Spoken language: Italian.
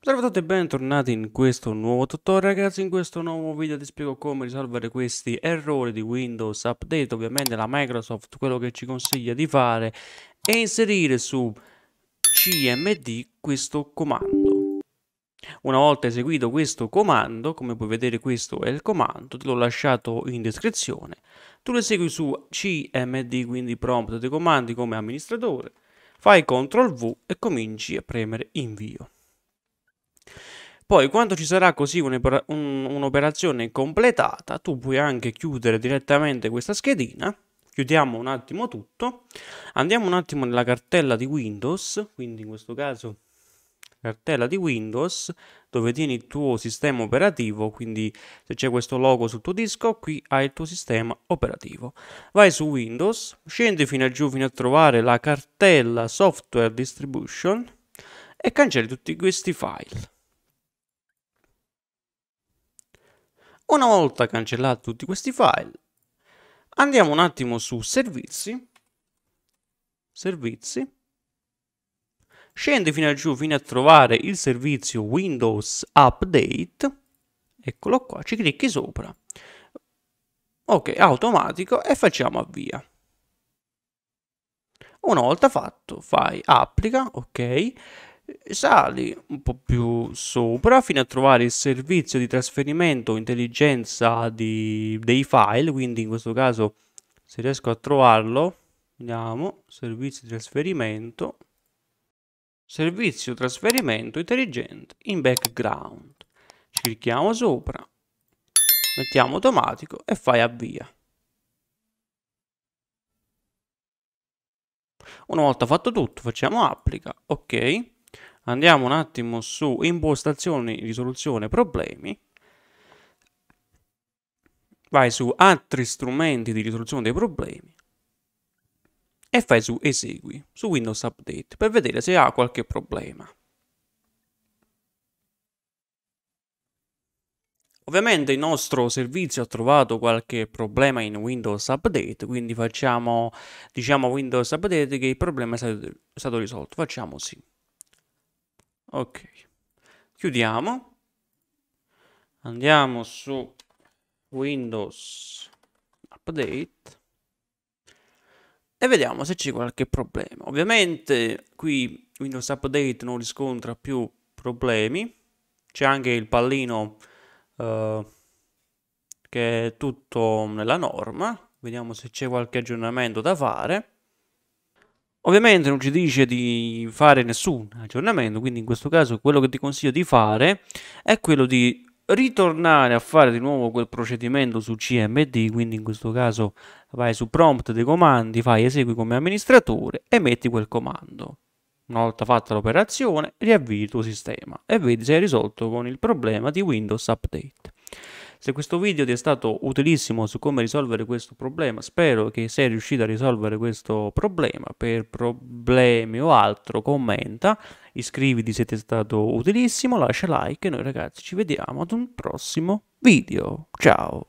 Salve a tutti e bentornati in questo nuovo tutorial ragazzi, in questo nuovo video ti spiego come risolvere questi errori di Windows Update, ovviamente la Microsoft quello che ci consiglia di fare è inserire su CMD questo comando. Una volta eseguito questo comando, come puoi vedere questo è il comando, te l'ho lasciato in descrizione, tu lo esegui su CMD, quindi prompt dei comandi come amministratore, fai CTRL V e cominci a premere invio. Poi quando ci sarà così un'operazione completata, tu puoi anche chiudere direttamente questa schedina. Chiudiamo un attimo tutto, andiamo un attimo nella cartella di Windows, quindi in questo caso cartella di Windows dove tieni il tuo sistema operativo, quindi se c'è questo logo sul tuo disco qui hai il tuo sistema operativo. Vai su Windows, scendi fino a giù fino a trovare la cartella Software Distribution e cancelli tutti questi file. Una volta cancellati tutti questi file, andiamo un attimo su servizi, servizi, scende fino a giù fino a trovare il servizio Windows Update, eccolo qua, ci clicchi sopra, ok, automatico e facciamo avvia. Una volta fatto fai applica, ok, Sali un po' più sopra fino a trovare il servizio di trasferimento intelligenza di, dei file, quindi in questo caso se riesco a trovarlo, vediamo, servizio di trasferimento, servizio trasferimento intelligente in background. Ci clicchiamo sopra, mettiamo automatico e fai avvia. Una volta fatto tutto facciamo applica, ok andiamo un attimo su impostazioni, risoluzione, problemi. Vai su altri strumenti di risoluzione dei problemi e fai su esegui su Windows Update per vedere se ha qualche problema. Ovviamente il nostro servizio ha trovato qualche problema in Windows Update, quindi facciamo, diciamo Windows Update che il problema è stato, è stato risolto. Facciamo sì ok chiudiamo andiamo su windows update e vediamo se c'è qualche problema ovviamente qui windows update non riscontra più problemi c'è anche il pallino eh, che è tutto nella norma vediamo se c'è qualche aggiornamento da fare Ovviamente non ci dice di fare nessun aggiornamento, quindi in questo caso quello che ti consiglio di fare è quello di ritornare a fare di nuovo quel procedimento su CMD, quindi in questo caso vai su prompt dei comandi, fai esegui come amministratore e metti quel comando. Una volta fatta l'operazione, riavvii il tuo sistema e vedi se hai risolto con il problema di Windows Update. Se questo video ti è stato utilissimo su come risolvere questo problema, spero che sei riuscito a risolvere questo problema. Per problemi o altro commenta, iscriviti se ti è stato utilissimo, lascia like e noi ragazzi ci vediamo ad un prossimo video. Ciao!